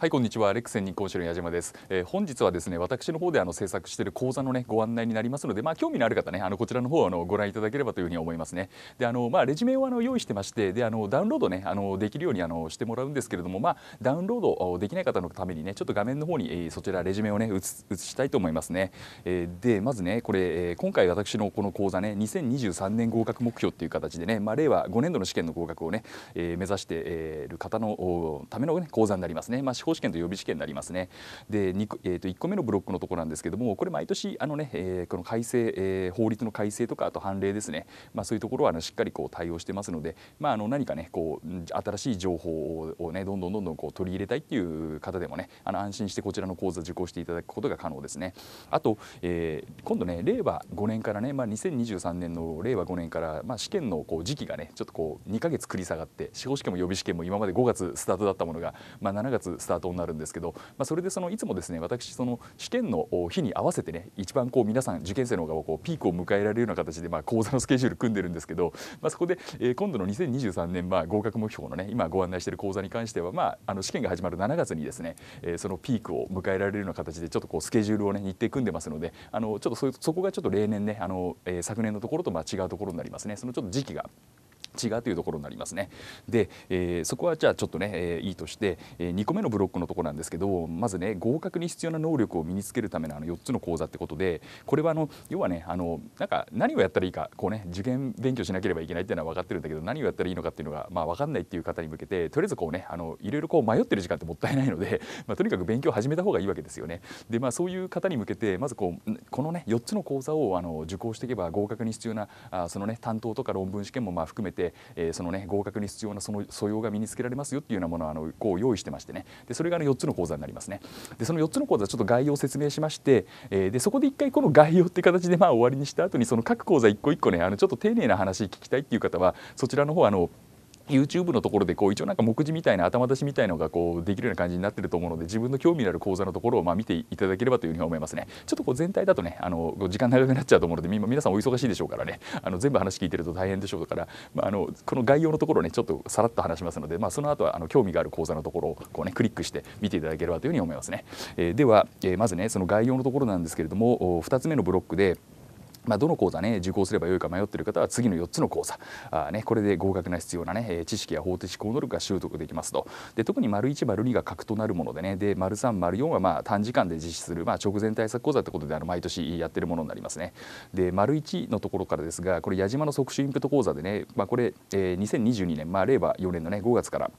はいこんにちはレックス日光支の矢島です、えー、本日はですね私の方であの制作している講座のねご案内になりますのでまあ興味のある方ねあのこちらの方あのご覧いただければというふうに思いますねであのまあレジュメをあの用意してましてであのダウンロードねあのできるようにあのしてもらうんですけれどもまあダウンロードできない方のためにねちょっと画面の方に、えー、そちらレジュメをね映したいと思いますね、えー、でまずねこれ、えー、今回私のこの講座ね2023年合格目標っていう形でねまあ令和5年度の試験の合格をね、えー、目指している方のためのね講座になりますねまあ投資と予備試験になりますね。で、えー、と1個目のブロックのところなんですけども、これ毎年あのね、えー、この改正、えー、法律の改正とかあと判例ですね、まあ、そういうところはあのしっかりこう対応してますので、まあ、あの何かねこう新しい情報をねどんどんどんどんこう取り入れたいっていう方でもねあの安心してこちらの講座受講していただくことが可能ですね。あと、えー、今度ね令和5年からね、まあ、2023年の令和5年から、まあ、試験のこう時期がねちょっとこう2か月繰り下がって司法試験も予備試験も今まで5月スタートだったものが、まあ、7月スタートートになるんですけど、まあ、それでそのいつもですね私その試験の日に合わせてね一番こう皆さん受験生の方がこうピークを迎えられるような形で、まあ、講座のスケジュール組んでるんですけど、まあ、そこで、え今度の2023年、まあ、合格目標のね今ご案内している講座に関しては、まあ、あの試験が始まる7月にですね、えそのピークを迎えられるような形でちょっとこうスケジュールをね日程組んでますのであのちょっとそそこがちょっと例年ねあの、え昨年のところとまあ違うところになりますねそのちょっと時期が違うというところになりますね。で、えー、そこはじゃあちょっとね、えー、いいとして、えー、2個目のブロックのところなんですけどまずね合格に必要な能力を身につけるためのあの4つの講座ってことでこれはあの要はねあのなんか何をやったらいいかこうね受験勉強しなければいけないっていうのは分かってるんだけど何をやったらいいのかっていうのが、まあ、分かんないっていう方に向けてとりあえずこうねあのいろいろこう迷ってる時間ってもったいないので、まあ、とにかく勉強を始めた方がいいわけですよね。でまあそういう方に向けてまずこうこのね4つの講座をあの受講していけば合格に必要なあそのね担当とか論文試験もまあ含めてえー、そのね合格に必要なその素養が身につけられますよっていうようなものをあのこう用意してましてねでそれがあの4つの講座になりますねでその4つの講座ちょっと概要を説明しまして、えー、でそこで1回この概要って形でまあ終わりにした後にその各講座1個1個ねあのちょっと丁寧な話聞きたいっていう方はそちらの方あの YouTube のところでこう一応なんか目次みたいな頭出しみたいのがこうできるような感じになってると思うので自分の興味のある講座のところをま見ていただければというふうに思いますねちょっとこう全体だとねあの時間長くなっちゃうと思うので皆さんお忙しいでしょうからね あの全部話聞いてると大変でしょうから、まああ、のこの概要のところねちょっとさらっと話しますので、まあ、その後はあの興味がある講座のところをこう、ね、クリックして見ていただければというふうに思いますね、えー、では、えー、まずねその概要のところなんですけれども2つ目のブロックで「まあ、どの講座ね受講すればよいか迷っている方は次の4つの講座あ、ね、これで合格が必要なね知識や法的思考能力が習得できますとで特に丸1丸2が核となるものでねで丸3丸4はまあ短時間で実施する、まあ、直前対策講座ってことであの毎年やってるものになりますねで丸1のところからですがこれ矢島の即死インプット講座でね、まあ、これ、えー、2022年、まあ、令和4年のね5月から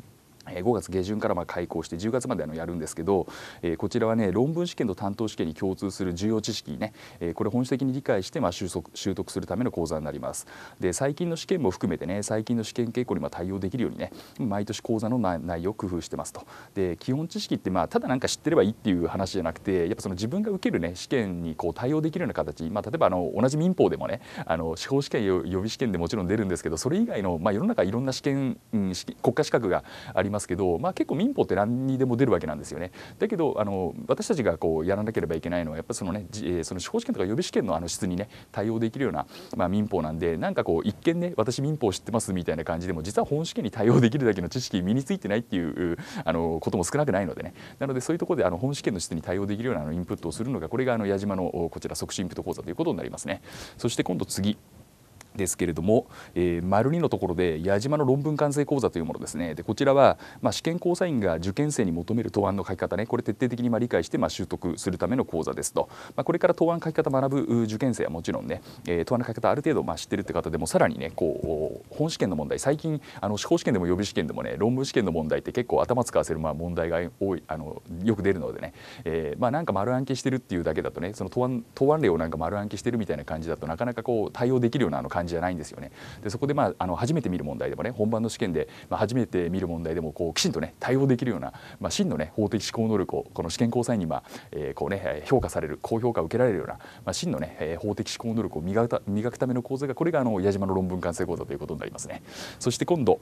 5月下旬からま開校して10月までのやるんですけど、えこちらはね論文試験と担当試験に共通する重要知識ね、えこれ本質的に理解してま習得するための講座になりますで最近の試験も含めてね最近の試験傾向にま対応できるようにね毎年講座の内容を工夫してますとで基本知識ってまあただなんか知ってればいいっていう話じゃなくてやっぱその自分が受けるね試験にこう対応できるような形、まあ、例えばあの同じ民法でもねあの司法試験予備試験でもちろん出るんですけどそれ以外の、まあ、世の中いろんな試験、うん、国家資格がありますますけど、まあ、結構民法って何にでも出るわけなんですよね。だけどあの私たちがこうやらなければいけないのはやっぱそのね、えー、その司法試験とか予備試験のあの質にね対応できるような、まあ、民法なんでなんかこう一見ね私民法知ってますみたいな感じでも実は本試験に対応できるだけの知識身についてないっていうあのことも少なくないのでねなのでそういうところであの本試験の質に対応できるようなあのインプットをするのがこれがあの矢島のこちら即進インプット講座ということになりますね。そして今度次ですけれども、えー、丸2のところで矢島の論文完成講座というものですねでこちらは、まあ、試験考査員が受験生に求める答案の書き方ねこれ徹底的にまあ理解してまあ習得するための講座ですと、まあ、これから答案書き方学ぶ受験生はもちろんね、えー、答案の書き方ある程度まあ知ってるって方でもさらにねこう本試験の問題最近あの司法試験でも予備試験でもね論文試験の問題って結構頭使わせるまあ問題が多いあのよく出るのでね、えー、まあなんか丸暗記してるっていうだけだとねその答案答案例をなんか丸暗記してるみたいな感じだとなかなかこう対応できるようなあの感じじじゃないんですよね。でそこで、まあ、あの初めて見る問題でもね本番の試験で、まあ、初めて見る問題でもこうきちんとね対応できるような、まあ、真のね法的思考能力をこの試験交際に、まあえー、こうね評価される高評価を受けられるような、まあ、真のね法的思考能力を磨くための講座がこれがあの矢島の論文完成講座ということになりますね。そして今度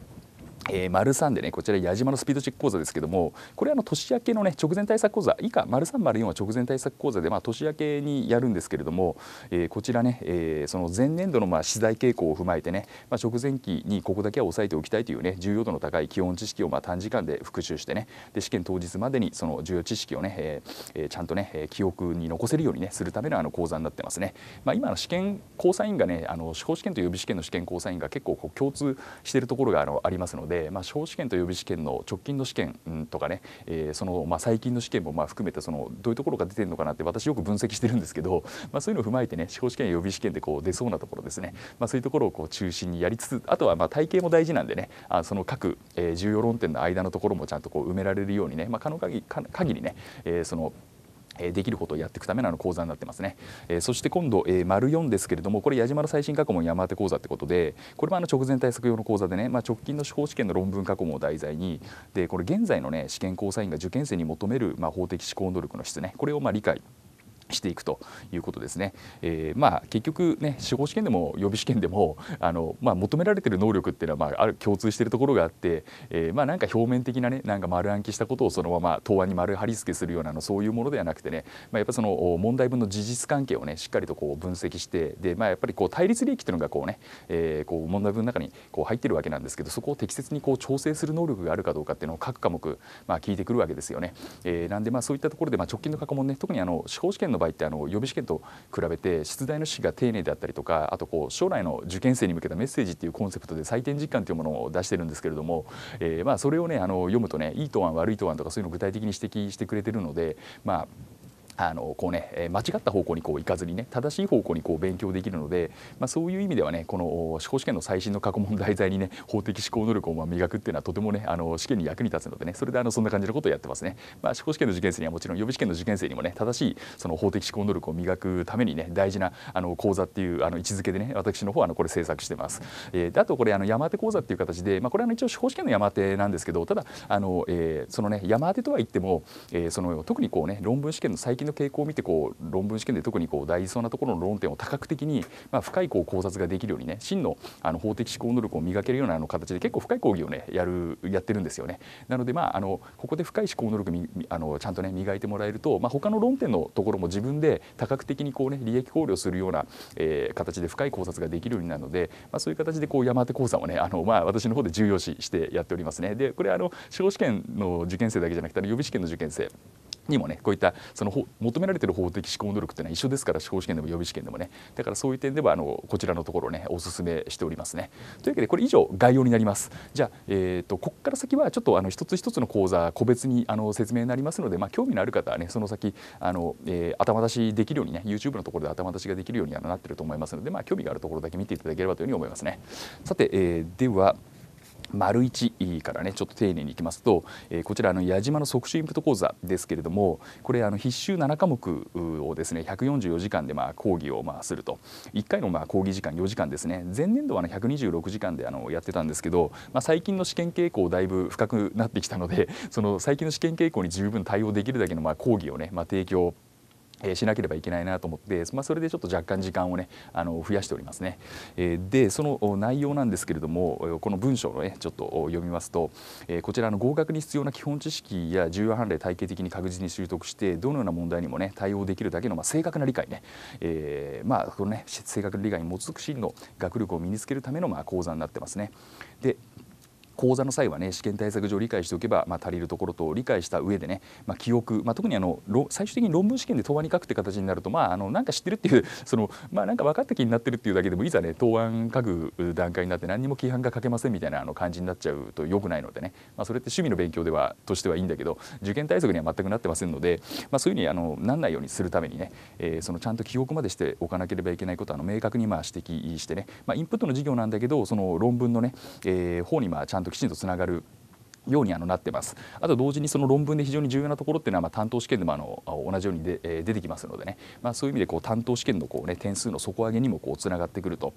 えー、丸3でねこちら矢島のスピードチェック講座ですけどもこれあの年明けのね直前対策講座以下丸3丸4は直前対策講座でまあ、年明けにやるんですけれども、えー、こちらね、えー、その前年度のまあ資材傾向を踏まえてね、まあ、直前期にここだけは抑えておきたいというね重要度の高い基本知識をま短時間で復習してねで試験当日までにその重要知識をね、えー、ちゃんとね記憶に残せるようにねするためのあの講座になってますね。まあ、今の試験交差員がねあの司法試験と予備試験の試験交差員が結構こう共通しているところがあのありますので。で、まあ、司試験と予備試験の直近の試験とかね、えー、そのまあ最近の試験もまあ含めてそのどういうところが出てるのかなって私よく分析してるんですけど、まあ、そういうのを踏まえてね司法試験や予備試験でこう出そうなところですね、まあ、そういうところをこう中心にやりつつあとはまあ体系も大事なんでねあその各、えー、重要論点の間のところもちゃんとこう埋められるようにね、まあ、可能限り限りね、えー、そのできることをやっていくための講座になってますね、えー、そして今度、えー、丸4ですけれどもこれ矢島の最新過去問山手て講座ってことでこれもあの直前対策用の講座でね、まあ、直近の司法試験の論文過去問を題材にでこれ現在のね試験交際員が受験生に求める、まあ、法的思考能力の質ねこれをまあ理解していくということですね。えー、まあ結局ね司法試験でも予備試験でもあのまあ求められてる能力っていうのはまあある共通しているところがあって、えー、まあなんか表面的なねなんか丸暗記したことをそのまま答案に丸貼り付けするようなのそういうものではなくてね、まあやっぱその問題文の事実関係をねしっかりとこう分析してでまあやっぱりこう対立利益っていうのがこうね、えー、こう問題文の中にこう入ってるわけなんですけどそこを適切にこう調整する能力があるかどうかっていうのを各科目まあ聞いてくるわけですよね。えー、なんでまあそういったところでまあ直近の過去問ね特にあの司法試験のの場合ってあの予備試験と比べて出題の指示が丁寧であったりとかあとこう将来の受験生に向けたメッセージっていうコンセプトで採点実感というものを出してるんですけれども、えー、まあそれをねあの読むとねいい答案悪い答案とかそういうのを具体的に指摘してくれてるのでまああのこうね間違った方向にこう行かずにね正しい方向にこう勉強できるので、まあ、そういう意味ではねこの司法試験の最新の過去問題材にね法的思考能力をま磨くっていうのはとてもねあの試験に役に立つのでねそれであのそんな感じのことをやってますね、まあ、司法試験の受験生にはもちろん予備試験の受験生にもね正しいその法的思考能力を磨くためにね大事なあの講座っていうあの位置づけでね私の方あのこれ制作してます、えー、であとこれあの山手講座っていう形で、まあ、これは一応司法試験の山手なんですけどただあの、えー、そのね山手とは言っても、えー、その特にこうね論文試験の最近の傾向を見てこう論文試験で特にこう大事そうなところの論点を多角的に、まあ、深いこう考察ができるようにね真のあの法的思考能力を磨けるようなあの形で結構深い講義をねやるやってるんですよね。なのでまああのここで深い思考能力みあのちゃんとね磨いてもらえると、まあ、他の論点のところも自分で多角的にこうね利益考慮するような、えー、形で深い考察ができるようになるので、まあ、そういう形でこう山手講座をねあの、まあ、私の方で重要視してやっておりますね。でこれあの司法試験の受験生だけじゃなくて予備試験の受験生にもねこういったその求められてる法的思考能力っていうのは一緒ですから司法試験でも予備試験でもねだからそういう点ではあのこちらのところねお勧めしておりますね。というわけでこれ以上概要になります。じゃあ、えーと、ここから先はちょっとあの一つ一つの講座個別にあの説明になりますので、まあ、興味のある方はねその先あの、えー、頭出しできるようにね YouTube のところで頭出しができるようになってると思いますので、まあ、興味があるところだけ見ていただければというふうに思いますね。さて、えー、では丸1からねちょっと丁寧にいきますと、えー、こちらの矢島の即死インプット講座ですけれどもこれあの必修7科目をですね144時間でまあ講義をまあすると1回のまあ講義時間4時間ですね前年度はあの126時間であのやってたんですけど、まあ、最近の試験傾向だいぶ深くなってきたのでその最近の試験傾向に十分対応できるだけのまあ講義をね、まあ、提供えー、しなければいけないなと思って、まあ、それでちょっと若干時間をねあの増やしておりますね。えー、でその内容なんですけれどもこの文章のねちょっと読みますと、えー、こちらの合格に必要な基本知識や重要判例体系的に確実に習得してどのような問題にもね対応できるだけの、まあ、正確な理解ね、えー、まあこのね正確な理解に基づく真の学力を身につけるための、まあ、講座になってますね。で講座の際はね試験対策上理解しておけば、まあ、足りるところと理解した上でね、まあ、記憶、まあ、特にあの最終的に論文試験で答案に書くって形になると、まあ、あのなんか知ってるっていう その、まあ、なんか分かった気になってるっていうだけでもいざね答案書く段階になって何にも規範が書けませんみたいなあの感じになっちゃうとよくないのでね、まあ、それって趣味の勉強ではとしてはいいんだけど受験対策には全くなってませんので、まあ、そういうふうにあのなんないようにするためにね、えー、そのちゃんと記憶までしておかなければいけないことはあの明確にまあ指摘してね、まあ、インプットの授業なんだけどその論文のね、えー、方にまあちゃんとときちんとつながるようにあのなってます。あと同時にその論文で非常に重要なところっていうのはまあ担当試験でもあの同じようにで、えー、出てきますのでね、まあ、そういう意味でこう担当試験のこう、ね、点数の底上げにもこうつながってくると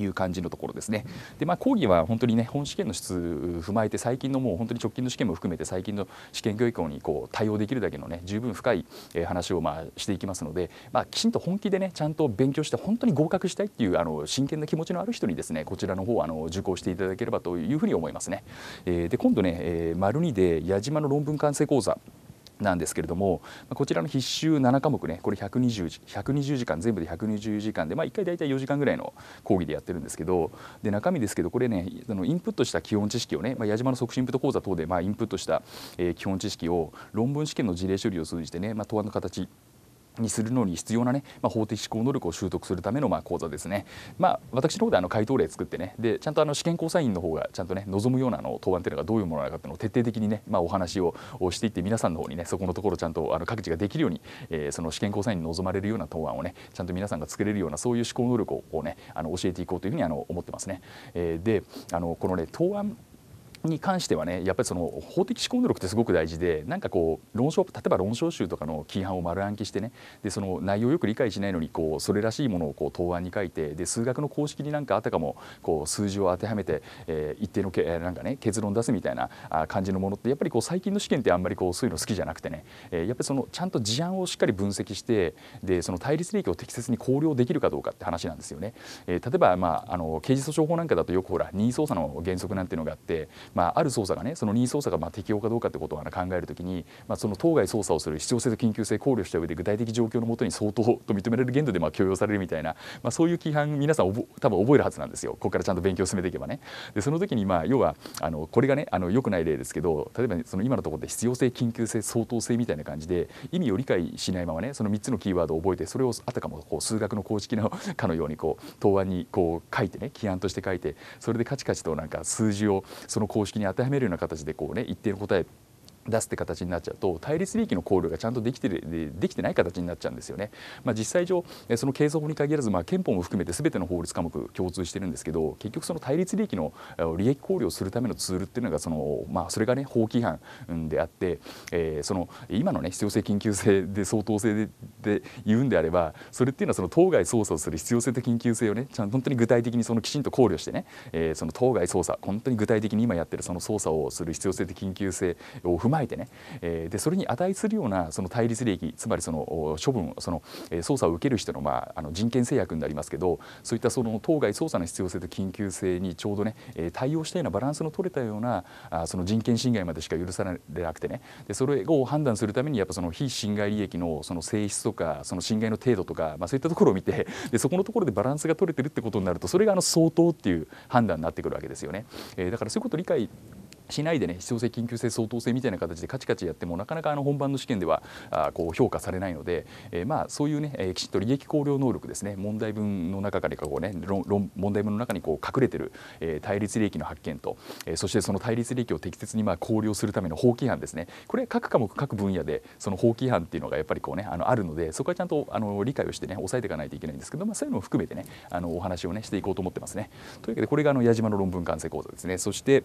いう感じのところですね。でまあ、講義は本当にね本試験の質踏まえて最近のもう本当に直近の試験も含めて最近の試験教育にこう対応できるだけのね十分深い話をまあしていきますので、まあ、きちんと本気でねちゃんと勉強して本当に合格したいっていうあの真剣な気持ちのある人にですねこちらの方あの受講していただければというふうに思いますね。えー、で今度ね、えー、丸2で矢島の論文完成講座なんですけれども、こちらの必修7科目ね、これ120 120時間、全部で120時間で、まあ、1回大体4時間ぐらいの講義でやってるんですけど、で中身ですけど、これね、そのインプットした基本知識をね、まあ、矢島の促進プト講座等でまあインプットした、えー、基本知識を論文試験の事例処理を通じてね、まあ、答案の形にするのに必要なね、まあ、法的思考能力を習得するためのまあ講座ですね。まあ、私の方であの回答例作ってね、でちゃんとあの試験交際員の方がちゃんとね望むようなあの答案っていうのがどういうものなのかっていうのを徹底的にね、まあ、お話をしていって皆さんの方にねそこのところちゃんとあの各自ができるように、えー、その試験交査員に望まれるような答案をねちゃんと皆さんが作れるようなそういう思考能力をねあの教えていこうというふうにあの思ってますね。えー、であのこのね答案に関してはねやっぱりその法的思考能力ってすごく大事でなんかこう論証例えば論証集とかの規範を丸暗記してねでその内容をよく理解しないのにこうそれらしいものをこう答案に書いてで数学の公式になんかあたかもこう数字を当てはめて、えー、一定のけなんかね結論出すみたいな感じのものってやっぱりこう最近の試験ってあんまりこうそういうの好きじゃなくてね、えー、やっぱりそのちゃんと事案をしっかり分析してでその対立利益を適切に考慮できるかどうかって話なんですよね。えー、例えば、まあ、あの刑事訴訟法なんかだとよくほら任意捜査の原則なんていうのがあってまあ、ある捜査がねその任意捜査がまあ適用かどうかってことを考えるときに、まあ、その当該捜査をする必要性と緊急性考慮した上で具体的状況のもとに相当と認められる限度でまあ許容されるみたいな、まあ、そういう規範皆さん多分覚えるはずなんですよここからちゃんと勉強を進めていけばね。でその時にまあ要はあのこれがねあのよくない例ですけど例えばその今のところで必要性緊急性相当性みたいな感じで意味を理解しないままねその3つのキーワードを覚えてそれをあたかもこう数学の公式の かのようにこう答案にこう書いてね規範として書いてそれでカチカチとなんか数字をその公式公式に当てはめるような形でこう、ね、一定の答え出すって形になっちゃうと対立利益の考慮がちゃんとできてるできてない形になっちゃうんですよね。まあ、実際上その刑訴法に限らず、まあ、憲法も含めて全ての法律科目共通してるんですけど結局その対立利益の利益考慮をするためのツールっていうのがその、まあ、それがね法規違反であって、えー、その今のね必要性緊急性で相当性でで言うんであればそれっていうのはその当該捜査をする必要性と緊急性をねちゃんと本当に具体的にそのきちんと考慮してね、えー、その当該捜査本当に具体的に今やってるその捜査をする必要性と緊急性を踏ままえてね、えー、でそれに値するようなその対立利益つまりその処分その捜査を受ける人の,、まあ、あの人権制約になりますけどそういったその当該捜査の必要性と緊急性にちょうどね対応したようなバランスの取れたようなあその人権侵害までしか許されなくてねでそれを判断するためにやっぱその非侵害利益のその性質とかその侵害の程度とか、まあ、そういったところを見てでそこのところでバランスが取れてるってことになるとそれがあの相当っていう判断になってくるわけですよね。えー、だからそういうこと理解しないでね必要性緊急性相当性みたいな形でカチカチやってもなかなかあの本番の試験ではあこう評価されないので、えー、まあそういうね、えー、きちっと利益考慮能力ですね問題文の中からこうね論論問題文の中にこう隠れてる、えー、対立利益の発見と、えー、そしてその対立利益を適切にまあ考慮するための法規範ですねこれ各科目各分野でその法規範っていうのがやっぱりこうねあのあるのでそこはちゃんとあの理解をしてね抑えていかないといけないんですけど、まあ、そういうのも含めてねあのお話をねしていこうと思ってますね。というわけでこれがあの矢島の論文完成講座ですね。そして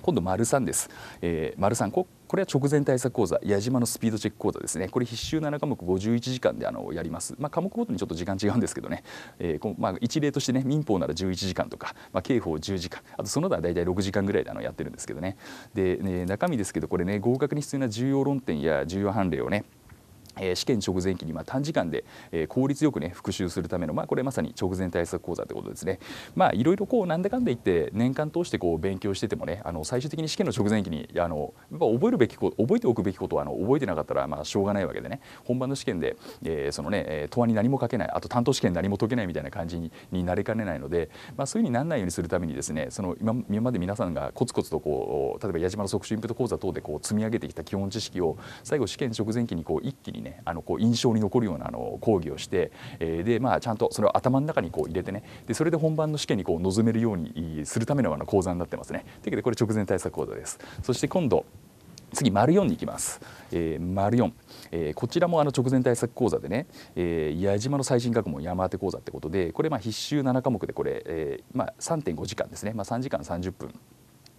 今度丸三です、えー、丸三ここれは直前対策講座矢島のスピードチェック講座ですねこれ必修7科目51時間であのやります、まあ、科目ごとにちょっと時間違うんですけどね、えーこまあ、一例としてね民法なら11時間とか、まあ、刑法10時間あとその他は大体6時間ぐらいであのやってるんですけどねでね中身ですけどこれね合格に必要な重要論点や重要判例をねえ試験直前期にま短時間で、え効率よくね復習するための、まあ、これまさに直前対策講座ってことですねまあいろいろこうなんだかんだ言って年間通してこう勉強しててもねあの最終的に試験の直前期にあのやっぱ覚えるべきこと覚えておくべきことはあの覚えてなかったらまあしょうがないわけでね本番の試験で、えー、そのね問わに何も書けないあと担当試験何も解けないみたいな感じにになりかねないので、まあ、そういうふうにならないようにするためにですねその今今まで皆さんがコツコツとこう例えば矢島の即死インプット講座等でこう積み上げてきた基本知識を最後試験直前期にこう一気にねねあのこう印象に残るようなあの講義をして、えー、でまあちゃんとそれを頭の中にこう入れてねでそれで本番の試験にこう臨めるようにするためのあの講座になってますね。というわけでこれ直前対策講座です。そして今度次丸4に行きます、えー、丸4、えー、こちらもあの直前対策講座でね、えー、矢島の最新学問山手講座ってことでこれまあ必修7科目でこれ、えー、まあ3.5時間ですね、まあ、3時間30分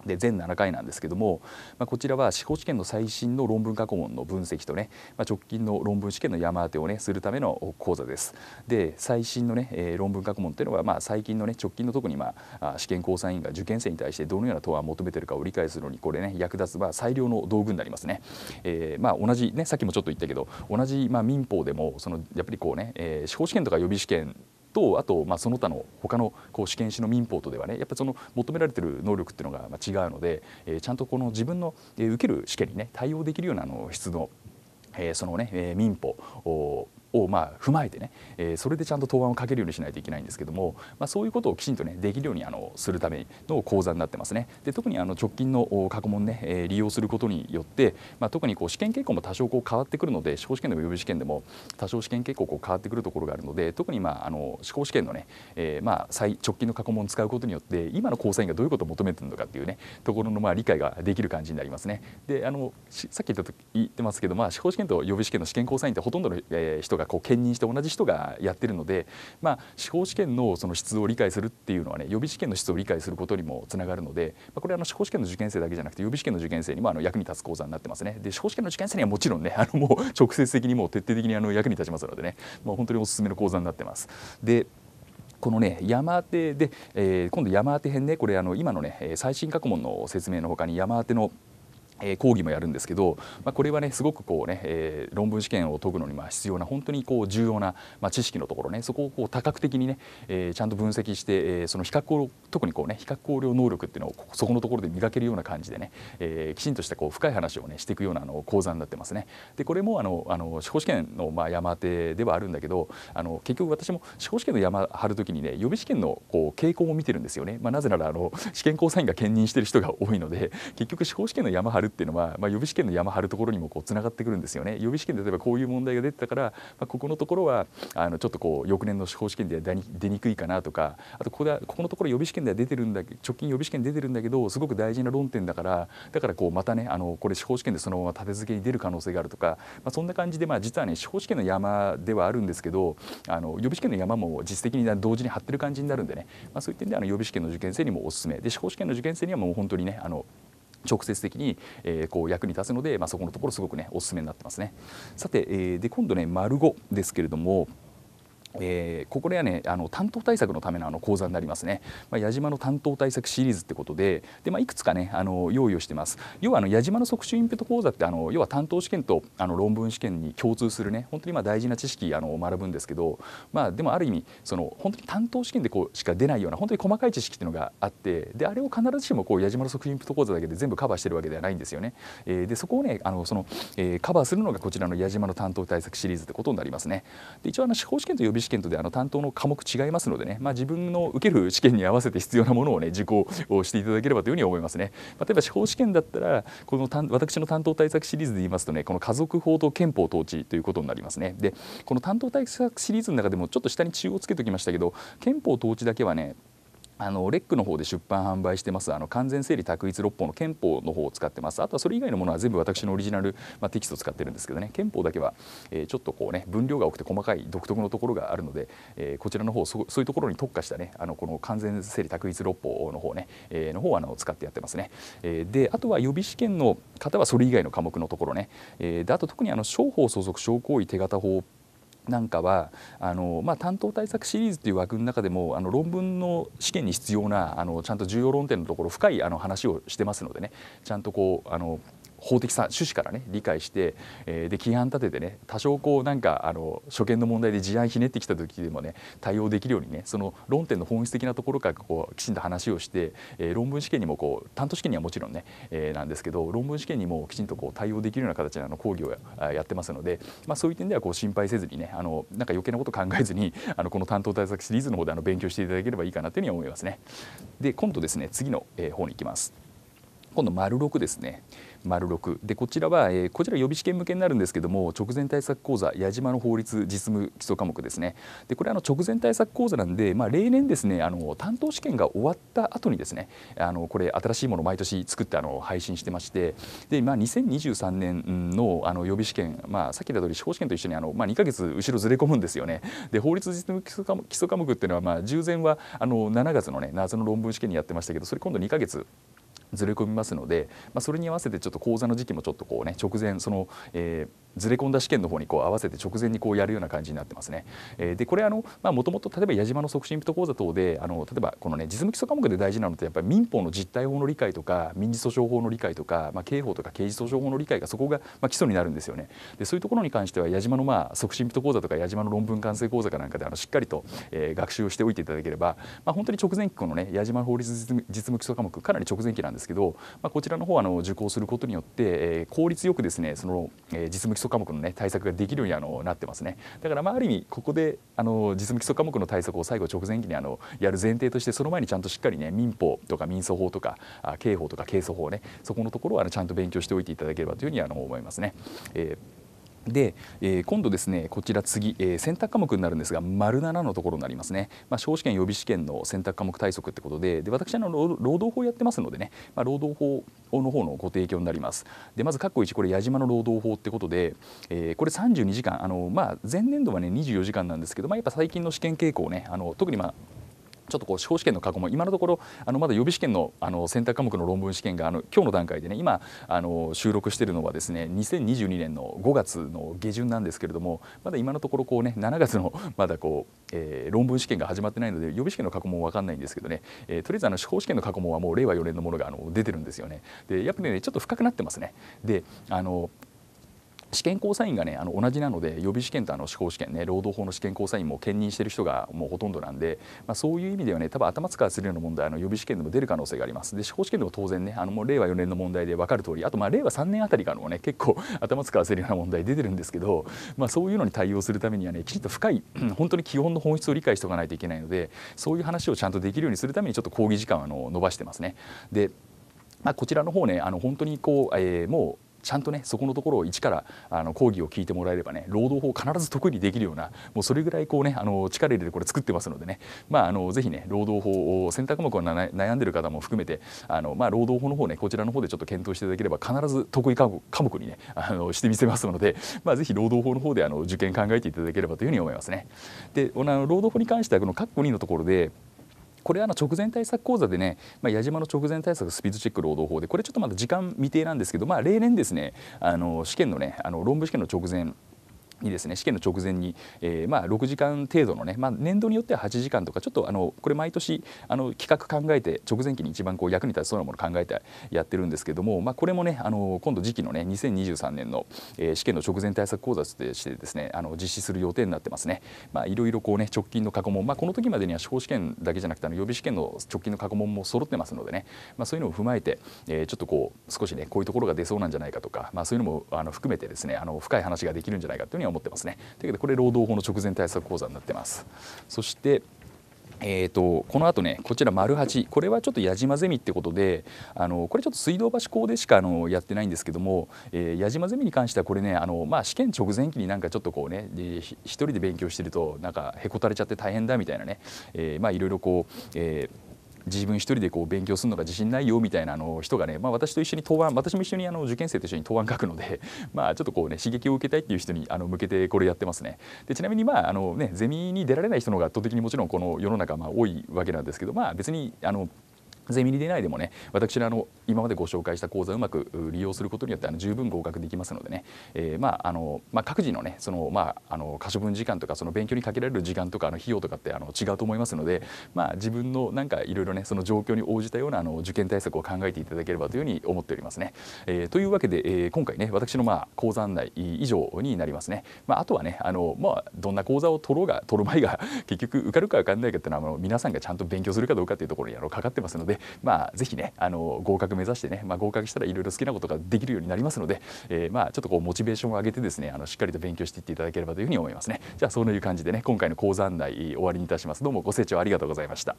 で全7回なんですけども、まあ、こちらは司法試験の最新の論文過去問の分析とね、まあ、直近の論文試験の山当てをねするための講座です。で最新のね、えー、論文過去問っていうのは、まあ、最近のね直近の特に、まあ、試験考査委員が受験生に対してどのような答案を求めてるかを理解するのにこれね役立つ、まあ、最良の道具になりますね。えーまあ、同じねさっきもちょっと言ったけど同じ、まあ、民法でもそのやっぱりこうね、えー、司法試験とか予備試験とあとまあその他の他のこう試験紙の民法とではねやっぱりその求められてる能力っていうのがまあ違うので、えー、ちゃんとこの自分の、えー、受ける試験にね対応できるようなあの質の、えー、そのね、えー、民法ををまあ踏まえてね、えー、それでちゃんと答案をかけるようにしないといけないんですけども、まあ、そういうことをきちんとねできるようにあのするための講座になってますね。で特にあの直近の過去問ね、えー、利用することによって、まあ、特にこう試験傾向も多少こう変わってくるので司法試験でも予備試験でも多少試験傾向こう変わってくるところがあるので特にまああの司法試験のね、えー、まあ最直近の過去問を使うことによって今の構成員がどういうことを求めてるのかっていうねところのまあ理解ができる感じになりますね。であのさっき言ったと言ってますけど、まあ、司法試験と予備試験の試験構成員ってほとんどの、えー、人ががこう兼任して同じ人がやってるので、まあ、司法試験のその質を理解するっていうのはね予備試験の質を理解することにもつながるので、まあ、これあの司法試験の受験生だけじゃなくて予備試験の受験生にもあの役に立つ講座になってますねで司法試験の受験生にはもちろんねあのもう直接的にもう徹底的にあの役に立ちますのでね、まあ、本当におすすめの講座になってます。でこのね山当てで、えー、今度山当て編ねこれあの今のね最新過去問の説明のほかに山当てのえ講義もやるんですけど、まあ、これはねすごくこうね、えー、論文試験を解くのにま必要な本当にこう重要な、まあ、知識のところねそこをこう多角的にね、えー、ちゃんと分析して、えー、その比較を特にこうね比較考慮能力っていうのをそこのところで磨けるような感じでね、えきちんとしたこう深い話をねしていくようなあの講座になってますね。でこれもあのあの司法試験のまあ山手ではあるんだけどあの結局私も司法試験の山張る時にね予備試験のこう傾向を見てるんですよね。まあ、なぜならあの試験考査員が兼任してる人が多いので結局司法試験の山張るっていうのは、まあ、予備試験の山張るところにもこうつながってくるんですよね。予備試験で例えばこういう問題が出てたから、まあ、ここのところはあのちょっとこう翌年の司法試験では出にくいかなとかあとここでここのところ予備試験では出てるんだ直近予備試験出てるんだけどすごく大事な論点だからだからこうまたねあのこれ司法試験でそのまま立て続けに出る可能性があるとか、まあ、そんな感じで、まあ、実はね司法試験の山ではあるんですけどあの予備試験の山も実質的に同時に張ってる感じになるんでね、まあ、そういった点であの予備試験の受験生にもおすすめで司法試験の受験生にはもう本当にねあの直接的に、えー、こう役に立つので、まあ、そこのところすごくねおすすめになってますねさて、えー、で今度ね丸5ですけれどもえー、ここではねあの担当対策のためのあの講座になりますね、まあ、矢島の担当対策シリーズってことでで、まあ、いくつかねあの用意をしてます要はあの矢島の即習インペット講座ってあの要は担当試験とあの論文試験に共通するね本当にまあ大事な知識あの学ぶんですけど、まあ、でもある意味その本当に担当試験でこうしか出ないような本当に細かい知識っていうのがあってであれを必ずしもこう矢島の即習インペット講座だけで全部カバーしてるわけではないんですよね、えー、でそこをねあのその、えー、カバーするのがこちらの矢島の担当対策シリーズってことになりますねで一応あの司法試験と予備試験とであの担当の科目違いますのでね、まあ、自分の受ける試験に合わせて必要なものをね受講をしていただければというふうに思いますね。例えば司法試験だったらこの私の担当対策シリーズで言いますとねこの家族法と憲法統治ということになりますね。でこの担当対策シリーズの中でもちょっと下に中央つけておきましたけど憲法統治だけはねあのレックの方で出版販売してますあの完全整理択一六法の憲法の方を使ってますあとはそれ以外のものは全部私のオリジナル、まあ、テキストを使ってるんですけどね憲法だけは、えー、ちょっとこうね分量が多くて細かい独特のところがあるので、えー、こちらの方そそういうところに特化したねあのこの完全整理択一六法の方ね、えー、の方はあの使ってやってますね、えー、であとは予備試験の方はそれ以外の科目のところね、えー、であと特にあの商法相続商行為手形法なんかはあの、まあ、担当対策シリーズという枠の中でもあの論文の試験に必要なあのちゃんと重要論点のところ深いあの話をしてますのでねちゃんとこうあの法的さ趣旨からね理解して、えー、で規範立ててね多少こうなんかあの初見の問題で事案ひねってきた時でもね対応できるようにねその論点の本質的なところからこうきちんと話をして、えー、論文試験にもこう担当試験にはもちろんね、えー、なんですけど論文試験にもきちんとこう対応できるような形であの講義をやってますので、まあ、そういう点ではこう心配せずにねあのなんか余計なこと考えずに あのこの担当対策シリーズの方であの勉強していただければいいかなというふうに思いますね。で今度ですね次の方に行きます。今度丸6ですね。丸六でこちらは、えー、こちら予備試験向けになるんですけども直前対策講座矢島の法律実務基礎科目ですねでこれあの直前対策講座なんで、まあ、例年ですねあの担当試験が終わった後にですねあのこれ新しいもの毎年作ってあの配信してましてで、まあ、2023年のあの予備試験、まあ、さっき言った通り司法試験と一緒にあの、まあ、2か月後ろずれ込むんですよねで法律実務基礎科目基礎科目っていうのは、まあ、従前はあの7月のね夏の論文試験にやってましたけどそれ今度2か月ずれ込みますので、まあ、それに合わせてちょっと講座の時期もちょっとこうね直前その、えーずれ込んだ試験の方にこう合わせて直前にこうやるような感じになってますね。えー、でこれあのもともと例えば矢島の促進プト講座等であの例えばこのね実務基礎科目で大事なのってやっぱり民法の実態法の理解とか民事訴訟法の理解とか、まあ、刑法とか刑事訴訟法の理解がそこがまあ基礎になるんですよね。でそういうところに関しては矢島のまあ促進プト講座とか矢島の論文完成講座かなんかであのしっかりと、えー、学習をしておいていただければ、まあ、本当に直前期このね矢島法律実務基礎科目かなり直前期なんですけど、まあ、こちらの方あの受講することによって、えー、効率よくですねその、えー、実務基礎礎科目の、ね、対策ができるようにあのなってますねだから、まあ、ある意味ここであの実務基礎科目の対策を最後直前期にあのやる前提としてその前にちゃんとしっかりね民法とか民訴法とか刑法とか刑訴法ねそこのところはあのちゃんと勉強しておいていただければというふうにあの思いますね。えーで、えー、今度ですねこちら次、えー、選択科目になるんですが丸7のところになりますね、まあ、司法試験予備試験の選択科目対策ってことでで私あの労働法やってますのでね、まあ、労働法の方のご提供になりますでまず括弧1これ矢島の労働法ってことで、えー、これ32時間あの、まあ、前年度はね24時間なんですけど、まあ、やっぱ最近の試験傾向ねあの特にまあちょっとこう司法試験の過去も今のところあのまだ予備試験のあの選択科目の論文試験があの今日の段階でね今あの収録しているのはですね2022年の5月の下旬なんですけれどもまだ今のところこうね7月のまだこう、えー、論文試験が始まってないので予備試験の過去問分かんないんですけどね、えー、とりあえずあの司法試験の過去問はもう令和4年のものがあの出てるんですよね。でやっぱりねちょっと深くなってますね。であの試験交際員がねあの同じなので予備試験とあの司法試験ね労働法の試験交際員も兼任してる人がもうほとんどなんで、まあ、そういう意味ではね多分頭使わせるような問題あの予備試験でも出る可能性がありますで司法試験でも当然ねあのもう令和4年の問題で分かる通りあとまあ令和3年あたりからもね結構 頭使わせるような問題出てるんですけど、まあ、そういうのに対応するためにはねきちんと深い 本当に基本の本質を理解しておかないといけないのでそういう話をちゃんとできるようにするためにちょっと講義時間をあの伸ばしてますね。でまあ、こちらの方ねあの本当にこう、えー、もうちゃんとねそこのところを一からあの講義を聞いてもらえればね労働法必ず得意にできるようなもうそれぐらいこうねあの力入れてこれ作ってますのでねまああのぜひね労働法を選択目を悩んでる方も含めてあのまあ労働法の方ねこちらの方でちょっと検討していただければ必ず得意科目にねあのしてみせますのでまあぜひ労働法の方であの受験考えていただければというふうに思いますね。であの労働法に関してはこの括弧2のところでこれあの直前対策講座でね、まあ、矢島の直前対策スピードチェック労働法でこれちょっとまだ時間未定なんですけど、まあ、例年ですねあの試験のねあの論文試験の直前にですね試験の直前に、えー、まあ6時間程度のね、まあ、年度によっては8時間とかちょっとあのこれ毎年あの企画考えて直前期に一番こう役に立ちそうなもの考えてやってるんですけども、まあ、これもねあの今度時期のね2023年の、えー、試験の直前対策講座としてですねあの実施する予定になってますね。まいろいろこうね直近の過去問、まあ、この時までには司法試験だけじゃなくてあの予備試験の直近の過去問も揃ってますのでね、まあ、そういうのを踏まえて、えー、ちょっとこう少しねこういうところが出そうなんじゃないかとか、まあ、そういうのもあの含めてですねあの深い話ができるんじゃないかというふうに思ってますね。というわけでこれ労働法の直前対策講座になってます。そしてえーと、とこのあとねこちら丸八これはちょっと矢島ゼミってことであのこれちょっと水道橋校でしかあのやってないんですけども、えー、矢島ゼミに関してはこれねあの、まあ、試験直前期になんかちょっとこうね一人で勉強してるとなんかへこたれちゃって大変だみたいなね、えー、まあいろいろこう、えー自分一人でこう勉強するのが自信ないよみたいなあの人がね、まあ、私と一緒に答案私も一緒にあの受験生と一緒に答案書くので、まあ、ちょっとこうね刺激を受けたいっていう人にあの向けてこれやってますね。でちなみにまああのねゼミに出られない人の方が圧倒的にもちろんこの世の中まあ多いわけなんですけどまあ別にあのゼミでないでもね私らの今までご紹介した講座をうまく利用することによってあの十分合格できますのでね、えー、まああのまあ、各自のねその,、まあ、あの可処分時間とかその勉強にかけられる時間とかあの費用とかってあの違うと思いますので、まあ、自分のなんかいろいろねその状況に応じたようなあの受験対策を考えていただければというふうに思っておりますね。えー、というわけで、えー、今回ね私のまあ講座案内以上になりますね。まあ、あとはねあの、まあ、どんな講座を取ろうが取る前が結局受かるか受かんないかっていうのはあの皆さんがちゃんと勉強するかどうかっていうところにあのかかってますのでで、まあ、ぜひねあの合格目指してね、まあ、合格したらいろいろ好きなことができるようになりますので、えー、まあちょっとこうモチベーションを上げてですねあのしっかりと勉強していっていただければというふうに思いますねじゃあそういう感じでね今回の講座案内終わりにいたしますどうもご清聴ありがとうございました。